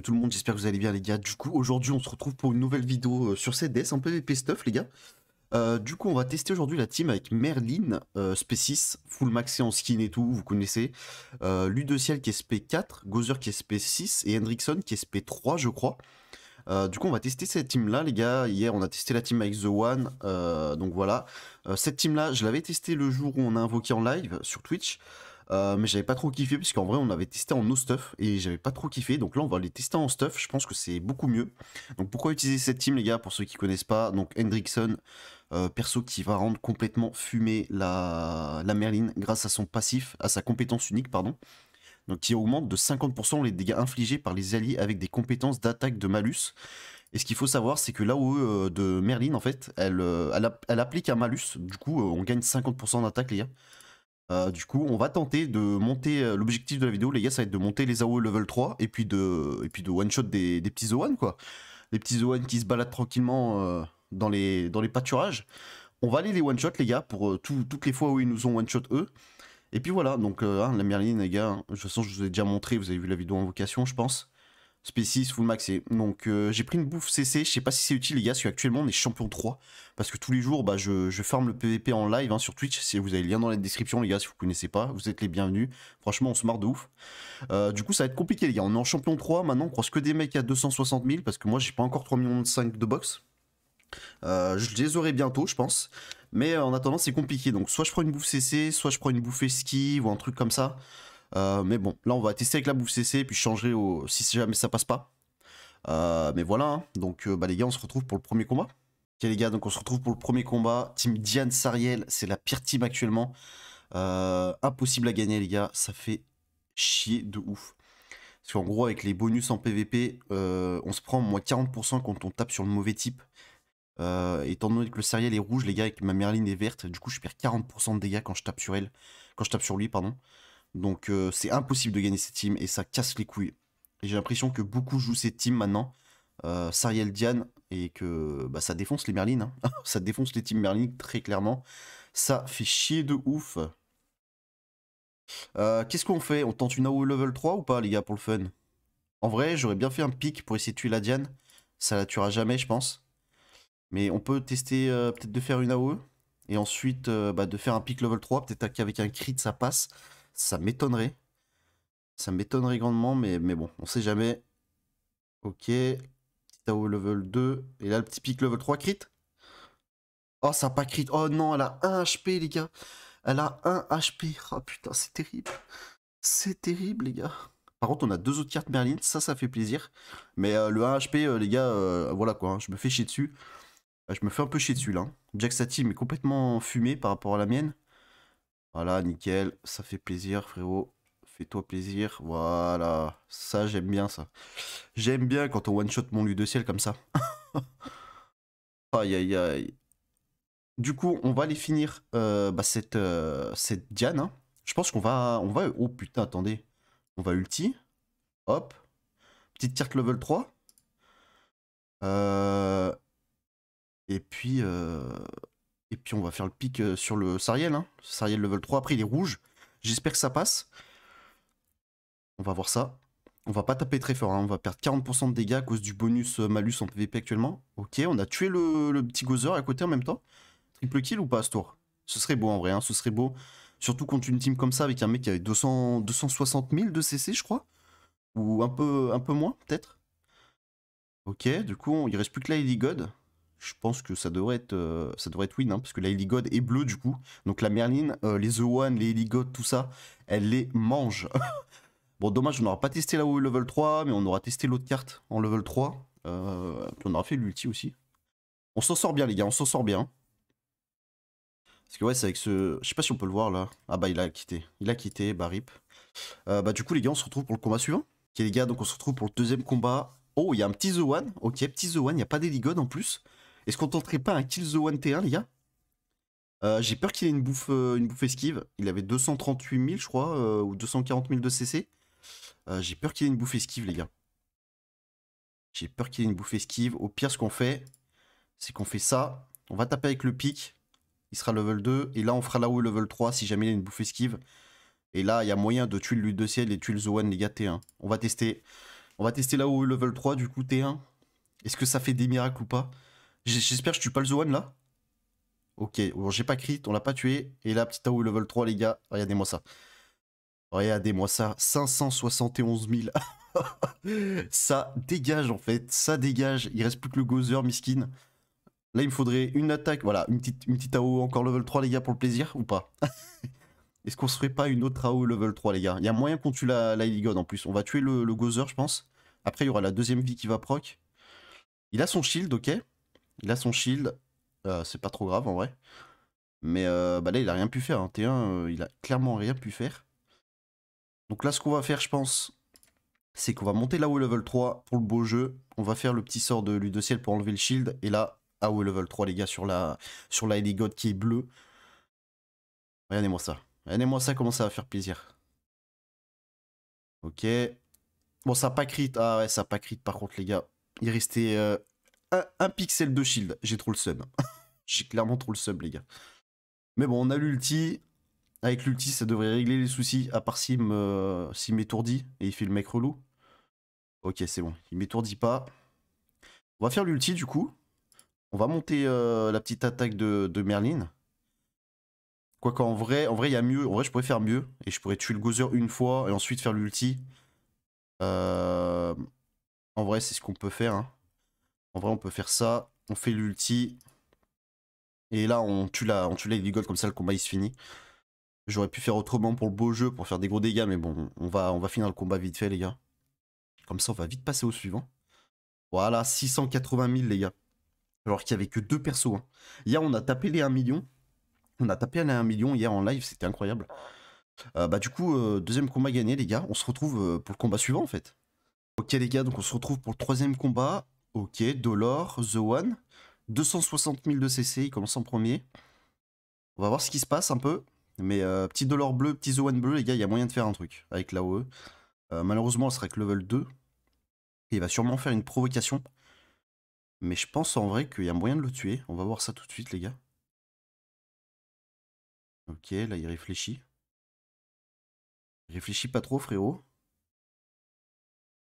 tout le monde, j'espère que vous allez bien les gars. Du coup, aujourd'hui, on se retrouve pour une nouvelle vidéo euh, sur CDS en PvP stuff les gars. Euh, du coup, on va tester aujourd'hui la team avec Merlin, euh, SP6, full maxé en skin et tout, vous connaissez. Euh, ciel qui est SP4, Gozer qui est SP6 et Hendrickson qui est SP3 je crois. du coup, on va tester cette team-là, les gars. Hier, on a testé la team avec The One. donc voilà. cette team-là, je l'avais testé le jour où on a invoqué en live sur Twitch. Euh, mais j'avais pas trop kiffé, puisqu'en vrai, on avait testé en no stuff et j'avais pas trop kiffé. Donc là, on va les tester en stuff. Je pense que c'est beaucoup mieux. Donc pourquoi utiliser cette team, les gars, pour ceux qui connaissent pas Donc Hendrickson, euh, perso qui va rendre complètement fumée la, la Merlin grâce à son passif, à sa compétence unique, pardon. Donc qui augmente de 50% les dégâts infligés par les alliés avec des compétences d'attaque de malus. Et ce qu'il faut savoir, c'est que là où euh, de Merlin, en fait, elle, elle, applique un malus. Du coup, on gagne 50% d'attaque, les gars. Euh, du coup, on va tenter de monter. Euh, l'objectif de la vidéo, les gars, ça va être de monter les AoE level 3 et puis de, et puis de one-shot des, petits Zoan, quoi. Les petits Zoan qui se baladent tranquillement euh, dans, les, dans les pâturages. On va aller les one-shot, les gars, pour toutes les fois où ils nous ont one-shot eux. Et puis voilà, donc hein, la merline les gars, je hein, façon, que je vous ai déjà montré, vous avez vu la vidéo en vocation, je pense. Spécis, full et Donc euh, j'ai pris une bouffe CC, je sais pas si c'est utile les gars, parce qu'actuellement on est champion 3. Parce que tous les jours, bah, je, je le PVP en live hein, sur Twitch. Si vous avez le lien dans la description les gars, si vous connaissez pas, vous êtes les bienvenus. Franchement, on se marre de ouf. Euh, du coup, ça va être compliqué les gars. On est en champion 3, maintenant on croise que des mecs à 260 000, parce que moi j'ai pas encore 3 millions de box. Euh, je les aurai bientôt, je pense. Mais en attendant, c'est compliqué. Donc soit je prends une bouffe CC, soit je prends une bouffe esquive ou un truc comme ça. Euh, mais bon, là on va tester avec la bouffe CC, puis changer au... si jamais ça passe pas. Euh, mais voilà, hein. donc euh, bah, les gars, on se retrouve pour le premier combat. Ok les gars, donc on se retrouve pour le premier combat. Team Diane Sariel, c'est la pire team actuellement. impossible à gagner les gars, ça fait chier de ouf. Parce qu'en gros avec les bonus en PVP, on se prend moins 40% quand on tape sur le mauvais type. étant donné que le Sariel est rouge les gars et que ma Merlin est verte, du coup je perds 40% de dégâts quand je tape sur elle. Quand je tape sur lui, pardon. Donc euh, c'est impossible de gagner cette team et ça casse les couilles. Et j'ai l'impression que beaucoup jouent cette team maintenant. Euh, Sariel Diane et que bah, ça défonce les Merlines. Hein. ça défonce les teams Merlines très clairement. Ça fait chier de ouf. Euh, qu'est-ce qu'on fait On tente une AOE level 3 ou pas les gars pour le fun En vrai j'aurais bien fait un pick pour essayer de tuer la Diane. Ça la tuera jamais je pense. Mais on peut tester peut-être de faire une AOE. Et ensuite bah, de faire un pick level 3. Peut-être qu'avec un crit ça passe. Ça m'étonnerait. Ça m'étonnerait grandement, mais, mais bon, on sait jamais. Ok. Tao level 2. Et là, le petit pic level 3 crit. Oh, ça n'a pas crit. Oh non, elle a 1 HP, les gars. Elle a 1 HP. Oh putain, c'est terrible. C'est terrible, les gars. Par contre, on a deux autres cartes Merlin. Ça, ça fait plaisir. Mais euh, le 1 HP, euh, les gars, euh, voilà quoi. Hein. je me fais chier dessus. je me fais un peu chier dessus, là. Hein. Jack Sati, mais complètement fumé par rapport à la mienne. Voilà, nickel. Ça fait plaisir, frérot. Fais-toi plaisir. Voilà. Ça, j'aime bien ça. J'aime bien quand on one-shot mon lieu de ciel comme ça. aïe, aïe, aïe. Du coup, on va aller finir euh, bah, cette, euh, cette Diane. Hein. Je pense qu'on va, on va... Oh putain, attendez. On va ulti. Hop. Petite carte level 3. Euh, et puis... Et puis on va faire le pic euh, sur le Sariel. Hein. Sariel level 3. Après, il est rouge. J'espère que ça passe. On va voir ça. On va pas taper très fort. Hein. On va perdre 40% de dégâts à cause du bonus euh, malus en PvP actuellement. Ok, on a tué le, petit Gozer à côté en même temps. Triple kill ou pas à ce tour Ce serait beau en vrai. Hein. Ce serait beau. Surtout contre une team comme ça avec un mec qui avait 200, 260 000 de CC, je crois. Ou un peu, un peu moins, peut-être. Ok, du coup, il reste plus que la Lady God je pense que ça devrait être, euh, ça devrait être win, hein, parce que la Heligod est bleue du coup. Donc la Merlin, euh, les The One, les Heligodes, tout ça, elle les mange. bon, dommage, on n'aura pas testé la WoW level 3, mais on aura testé l'autre carte en level 3. Euh, on aura fait l'ulti aussi. On s'en sort bien, les gars, on s'en sort bien. Parce que ouais, c'est avec ce... Je sais pas si on peut le voir là. Ah bah il a quitté, il a quitté, bah rip. bah du coup les gars, on se retrouve pour le combat suivant. Ok les gars, donc on se retrouve pour le deuxième combat. Oh, il y a un petit The One. Ok, petit The One, il n'y a pas d'Heligod en plus. Est-ce qu'on tenterait pas un Kill the One T1, les gars euh, J'ai peur qu'il ait une bouffe, euh, une bouffe esquive. Il avait 238 000, je crois, euh, ou 240 000 de CC. J'ai peur qu'il ait une bouffe esquive, les gars. J'ai peur qu'il ait une bouffe esquive. Au pire, ce qu'on fait, c'est qu'on fait ça. On va taper avec le pic. Il sera level 2. Et là, on fera là où level 3 si jamais il a une bouffe esquive. Et là, il y a moyen de tuer Lutte de ciel et tuer le Zoan, les gars, T1. On va tester. On va tester là où level 3, du coup, T1. Est-ce que ça fait des miracles ou pas J'espère que je tue pas le Zoan là. Ok, bon, j'ai pas crit, on l'a pas tué. Et là, petit AO level 3, les gars. Regardez-moi ça. Regardez-moi ça. 571 000. ça dégage en fait. Ça dégage. Il reste plus que le Gozer, Miskin. Là, il me faudrait une attaque. Voilà, une petite, une AO encore level 3, les gars, pour le plaisir ou pas Est-ce qu'on se ferait pas une autre AO level 3, les gars Il y a moyen qu'on tue la, la en plus. On va tuer le, le Gozer, je pense. Après, il y aura la deuxième vie qui va proc. Il a son shield, ok il a son shield. Euh, c'est pas trop grave en vrai. Mais euh, bah là, il a rien pu faire. Hein. T1, euh, il a clairement rien pu faire. Donc là, ce qu'on va faire, je pense, c'est qu'on va monter là où level 3 pour le beau jeu. On va faire le petit sort de lui de ciel pour enlever le shield. Et là, à est level 3, les gars, sur la, sur la God qui est bleue. Regardez-moi ça. Regardez-moi ça, comment ça va faire plaisir. Ok. Bon, ça n'a pas crit. Ah ouais, ça n'a pas crit par contre, les gars. Il restait un, pixel de shield. J'ai trop le sub, J'ai clairement trop le sub les gars. Mais bon, on a l'ulti. Avec l'ulti, ça devrait régler les soucis, à part s'il m'étourdit et il fait le mec relou. Ok, c'est bon. Il m'étourdit pas. On va faire l'ulti, du coup. On va monter euh, la petite attaque de, Merlin. Quoique, en vrai, en vrai, il y a mieux. En vrai, je pourrais faire mieux. Et je pourrais tuer le Gozer une fois et ensuite faire l'ulti. Euh, en vrai, c'est ce qu'on peut faire. Hein. En vrai, on peut faire ça. On fait l'ulti. Et là, on tue la, on tue Gold, comme ça le combat il se finit. J'aurais pu faire autrement pour le beau jeu, pour faire des gros dégâts, mais bon, on va, on va finir le combat vite fait, les gars. Comme ça, on va vite passer au suivant. Voilà, 680 000, les gars. Alors qu'il n'y avait que deux persos. Hein. Hier, on a tapé les 1 million. On a tapé les 1 million hier en live, c'était incroyable. Euh, bah du coup, euh, deuxième combat gagné, les gars. On se retrouve euh, pour le combat suivant, en fait. Ok, les gars, donc on se retrouve pour le troisième combat. Ok, Dolor, The One. 260 000 de CC, il commence en premier. On va voir ce qui se passe un peu. Mais euh, petit Dolor bleu, petit The One bleu, les gars, il y a moyen de faire un truc avec l'AOE. Euh, malheureusement, elle sera que level 2. Et il va sûrement faire une provocation. Mais je pense en vrai qu'il y a moyen de le tuer. On va voir ça tout de suite, les gars. Ok, là, il réfléchit. Il réfléchit pas trop, frérot.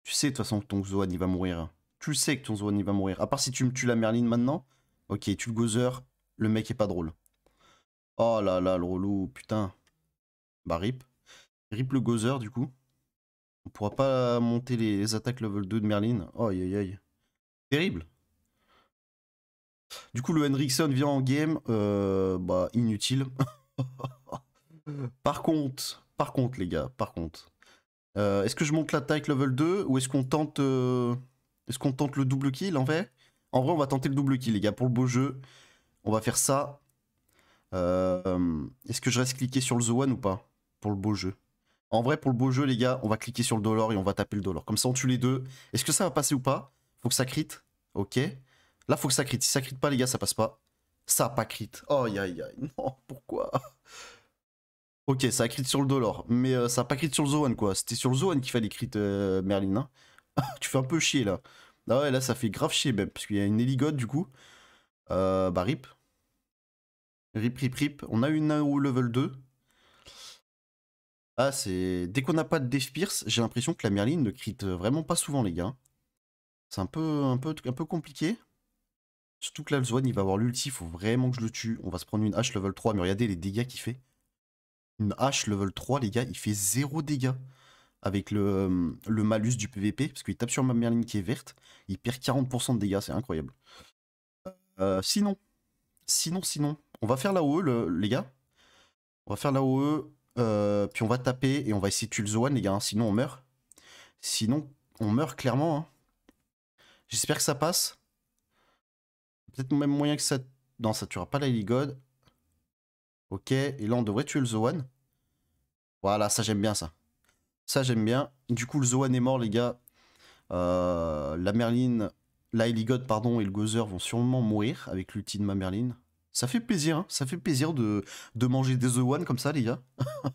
Tu sais, de toute façon, que ton Zoan, il va mourir tu sais que ton zone il va mourir. À part si tu me tues la Merlin maintenant. Ok, tu le Gozer, le mec est pas drôle. Oh là là, le relou, putain. Bah rip. Rip le Gozer du coup. On pourra pas monter les attaques level 2 de Merlin. Oh aïe aïe Terrible. Du coup, le Henriksen vient en game. Euh, bah, inutile. par contre, par contre, les gars, par contre. Euh, est-ce que je monte l'attaque level 2 ou est-ce qu'on tente. Euh, est-ce qu'on tente le double kill en vrai En vrai, on va tenter le double kill, les gars, pour le beau jeu. On va faire ça. Euh, est-ce que je reste cliqué sur le The One ou pas Pour le beau jeu. En vrai, pour le beau jeu, les gars, on va cliquer sur le dollar et on va taper le Dolor. Comme ça, on tue les deux. Est-ce que ça va passer ou pas Faut que ça crit. Ok. Là, faut que ça crit. Si ça crit pas, les gars, ça passe pas. Ça a pas crit. Oh, aïe, aïe, Non, pourquoi Ok, ça a crit sur le Dolor. Mais euh, ça a pas crit sur le One, quoi. C'était sur le one qu'il fallait crit, euh, Merlin. Hein. tu fais un peu chier là. Ah ouais, là ça fait grave chier même, parce qu'il y a une héligote du coup. Euh, bah rip. Rip, rip, rip. On a une au level 2. Ah, c'est. Dès qu'on n'a pas de Death Pierce, j'ai l'impression que la Merlin ne crit euh, vraiment pas souvent, les gars. C'est un peu, un, peu, un peu compliqué. Surtout que là, le il va avoir l'ulti, faut vraiment que je le tue. On va se prendre une hache level 3, mais regardez les dégâts qu'il fait. Une hache level 3, les gars, il fait zéro dégâts avec euh, le, malus du PVP, parce qu'il tape sur ma merline qui est verte, il perd 40% de dégâts, c'est incroyable. Euh, sinon, sinon, sinon, on va faire la e, le, les gars. On va faire où e, euh, puis on va taper et on va essayer de tuer le Zoan, les gars, hein. sinon on meurt. Sinon, on meurt clairement. Hein. J'espère que ça passe. Peut-être même moyen que ça... Non, ça tuera pas la God. Ok, et là on devrait tuer le Zoan. Voilà, ça j'aime bien ça. Ça, j'aime bien. Du coup, le Zoan est mort, les gars. Euh, la Merlin... la pardon, et le Gozer vont sûrement mourir avec l'ulti de ma Merlin. Ça fait plaisir, hein ça fait plaisir de, de manger des The comme ça, les gars.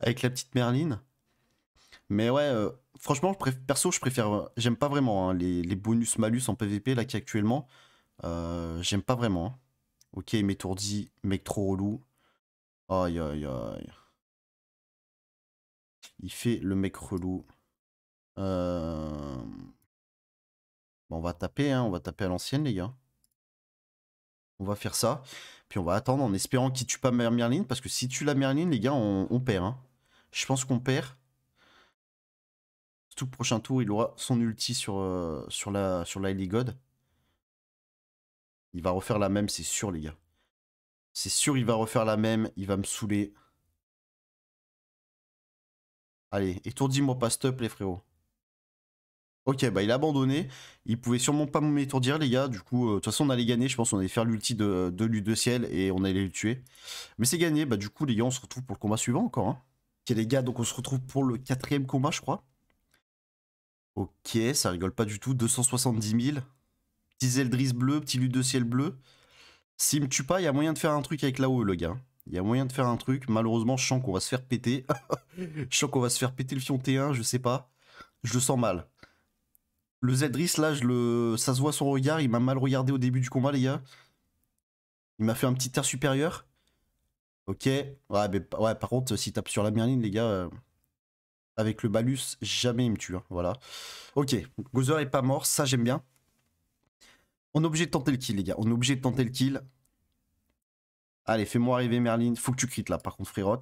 avec la petite Merlin. Mais ouais, euh, franchement, perso, je préfère. Euh, j'aime pas vraiment hein, les, bonus malus en PvP là qui actuellement. J'aime pas vraiment. Hein. Ok, m'étourdit, mec trop relou. Aïe aïe aïe. Il fait le mec relou. on va taper, hein, on va taper à l'ancienne, les gars. On va faire ça. Puis on va attendre en espérant qu'il tue pas Merlin. Parce que si tue la Merlin, les gars, on, perd. Hein. Je pense qu'on perd. Tout prochain tour, il aura son ulti sur, euh, la sur la God. Il va refaire la même, c'est sûr, les gars. C'est sûr, il va refaire la même. Il va me saouler. Allez, étourdis-moi pas, stop les frérots. Ok, bah il a abandonné. Il pouvait sûrement pas m'étourdir, les gars. Du coup, euh, de toute façon, on allait gagner. Je pense qu'on allait faire l'ulti de, de de ciel et on allait le tuer. Mais c'est gagné. Bah, du coup, les gars, on se retrouve pour le combat suivant encore. Hein. Ok, les gars, donc on se retrouve pour le quatrième combat, je crois. Ok, ça rigole pas du tout. 270 000. Petit Zeldris bleu, petit Lude de ciel bleu. S'il me tue pas, il y a moyen de faire un truc avec là-haut, le gars. Il y a moyen de faire un truc. Malheureusement, je sens qu'on va se faire péter. je sens qu'on va se faire péter le Fion T1, je sais pas. Je le sens mal. Le Zedris là, ça se voit son regard. Il m'a mal regardé au début du combat, les gars. Il m'a fait un petit air supérieur. Ok. Ouais, mais ouais, par contre, s'il tape sur la merline les gars, euh, avec le Balus, jamais il me tue. Hein. Voilà. Ok. Gozer est pas mort. Ça, j'aime bien. On est obligé de tenter le kill, les gars. On est obligé de tenter le kill. Allez, fais-moi arriver Merlin. Faut que tu crites là, par contre, Frérot.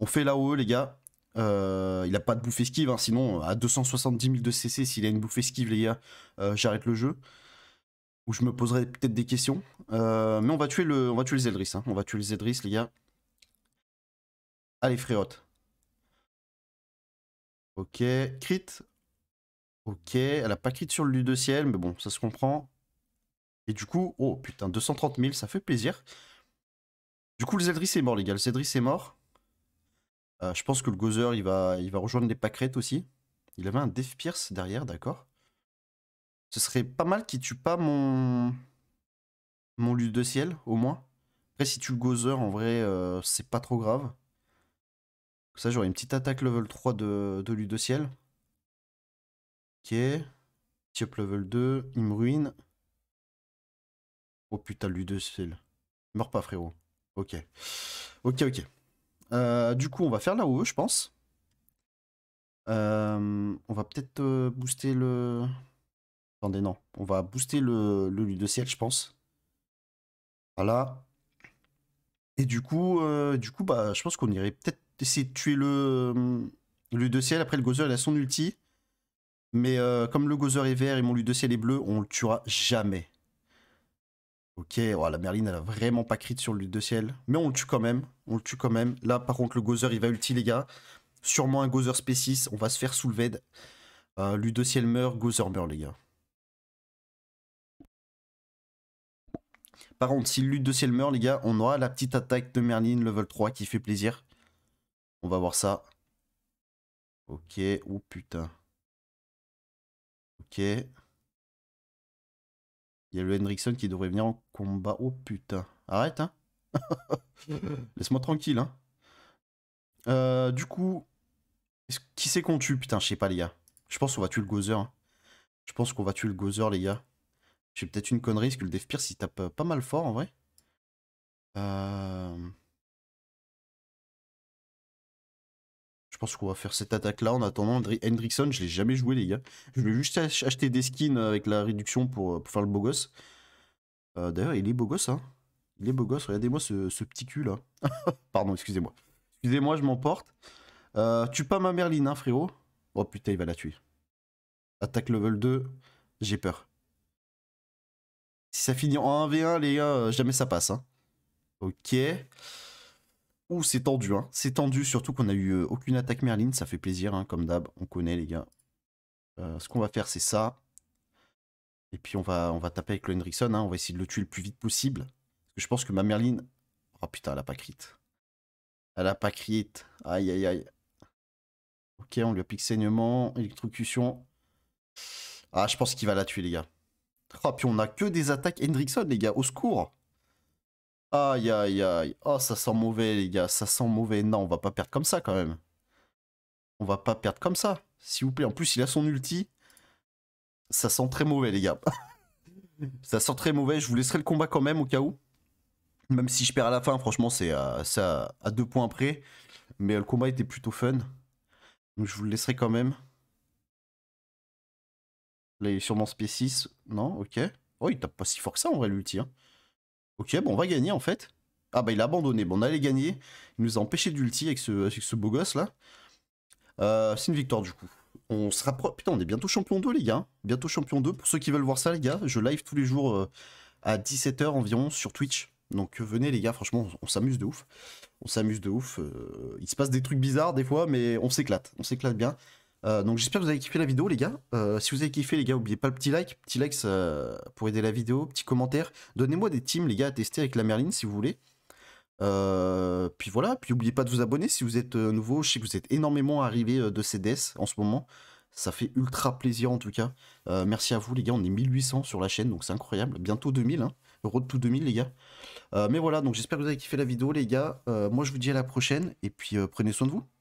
On fait là-haut, les gars. Euh, il a pas de bouffe esquive, hein. sinon à 270 000 de CC, s'il a une bouffe esquive, les gars, euh, j'arrête le jeu. Ou je me poserai peut-être des questions. Euh, mais on va tuer le, on va tuer les Zedris, hein. on va tuer les Zedris, les gars. Allez, Frérot. Ok, crit. Ok, elle a pas crit sur le lieu de ciel, mais bon, ça se comprend. Et du coup, oh putain, 230 000, ça fait plaisir. Du coup, le Zeldris est mort, les gars. Le Zeldris est mort. Euh, je pense que le Gozer, il va, il va rejoindre les Pâquerettes aussi. Il avait un Death Pierce derrière, d'accord. Ce serait pas mal qu'il tue pas mon... Mon de ciel, au moins. Après, si tu le Gozer, en vrai, euh, c'est pas trop grave. Ça, j'aurais une petite attaque level 3 de, de de ciel. Ok. Tiop level 2. Il me ruine. Oh putain, lutte de ciel. meurt pas, frérot. Ok. Ok, ok. Euh, du coup, on va faire là haut e, je pense. Euh, on va peut-être euh, booster le... Attendez, non. On va booster le, le, de ciel, je pense. Voilà. Et du coup, du coup bah, je pense qu'on irait peut-être essayer de tuer le, le de ciel. Après, le Gozer, il a son ulti. Mais comme le Gozer est vert et mon lieu de ciel est bleu, on le tuera jamais. Ok, oh, la Merlin, elle a vraiment pas crit sur le de ciel. Mais on le tue quand même. On le tue quand même. Là, par contre, le Gozer, il va ulti, les gars. Sûrement un Gozer Spécis. On va se faire soulever. Euh, de ciel meurt, Gozer meurt, les gars. Par contre, si Lutte de ciel meurt, les gars, on aura la petite attaque de Merlin level 3 qui fait plaisir. On va voir ça. Ok, oh putain. Ok. Il y a le Hendrickson qui devrait venir en combat. Oh putain. Arrête, hein. Laisse-moi tranquille, hein. Euh, du coup, qui c'est qu'on tue Putain, je sais pas, les gars. Je pense qu'on va tuer le Gozer. Hein. Je pense qu'on va tuer le Gozer, les gars. J'ai peut-être une connerie, parce que le Death Pierce, il tape euh, pas mal fort, en vrai. Euh... pense qu'on va faire cette attaque-là en attendant. Hendrickson, je l'ai jamais joué, les gars. Je vais juste acheter des skins avec la réduction pour, euh, faire le beau gosse. Euh, d'ailleurs, il est beau gosse, hein. Il est beau gosse. Regardez-moi ce, petit cul, là. Pardon, excusez-moi. Excusez-moi, je m'emporte. Tu euh, tue pas ma Merline, hein, frérot. Oh putain, il va la tuer. Attaque level 2. J'ai peur. Si ça finit en 1v1, les gars, jamais ça passe, hein. Ok. Ouh, c'est tendu, hein. C'est tendu, surtout qu'on a eu euh, aucune attaque Merlin, ça fait plaisir, hein, comme d'hab, on connaît les gars. Euh, ce qu'on va faire, c'est ça. Et puis on va, on va taper avec le Hendrickson, hein. on va essayer de le tuer le plus vite possible. que je pense que ma Merlin... Oh putain, elle a pas crit. Elle a pas crit. Aïe, aïe, aïe. Ok, on lui applique saignement, électrocution. Ah, je pense qu'il va la tuer, les gars. Oh puis on a que des attaques Hendrickson, les gars, au secours Aïe aïe aïe. Oh, ça sent mauvais, les gars. Ça sent mauvais. Non, on va pas perdre comme ça quand même. On va pas perdre comme ça. S'il vous plaît. En plus, il a son ulti. Ça sent très mauvais, les gars. ça sent très mauvais. Je vous laisserai le combat quand même au cas où. Même si je perds à la fin, franchement, c'est à, à, deux points près. Mais euh, le combat était plutôt fun. Donc je vous le laisserai quand même. Là, il est sûrement Non, ok. Oh, il tape pas si fort que ça en vrai, l'ulti. Hein. Ok, bon, on va gagner en fait. Ah bah il a abandonné, bon on allait gagner. Il nous a empêché d'ulti avec ce, beau gosse là. Euh, c'est une victoire du coup. On se rapproche. Putain, on est bientôt champion 2 les gars. Hein. Bientôt champion 2. Pour ceux qui veulent voir ça les gars, je live tous les jours euh, à 17h environ sur Twitch. Donc euh, venez les gars, franchement, on, s'amuse de ouf. On s'amuse de ouf. il se passe des trucs bizarres des fois, mais on s'éclate. On s'éclate bien. Euh, donc j'espère que vous avez kiffé la vidéo les gars. Euh, si vous avez kiffé les gars, n'oubliez pas le petit like. Petit like pour aider la vidéo, petit commentaire. Donnez-moi des teams les gars à tester avec la Merlin si vous voulez. Euh, puis voilà, puis n'oubliez pas de vous abonner si vous êtes nouveau. Je sais que vous êtes énormément arrivés de CDS en ce moment. Ça fait ultra plaisir en tout cas. merci à vous les gars, on est 1800 sur la chaîne, donc c'est incroyable. Bientôt 2000, Euro de tout 2000 les gars. mais voilà, donc j'espère que vous avez kiffé la vidéo les gars. moi je vous dis à la prochaine et puis prenez soin de vous.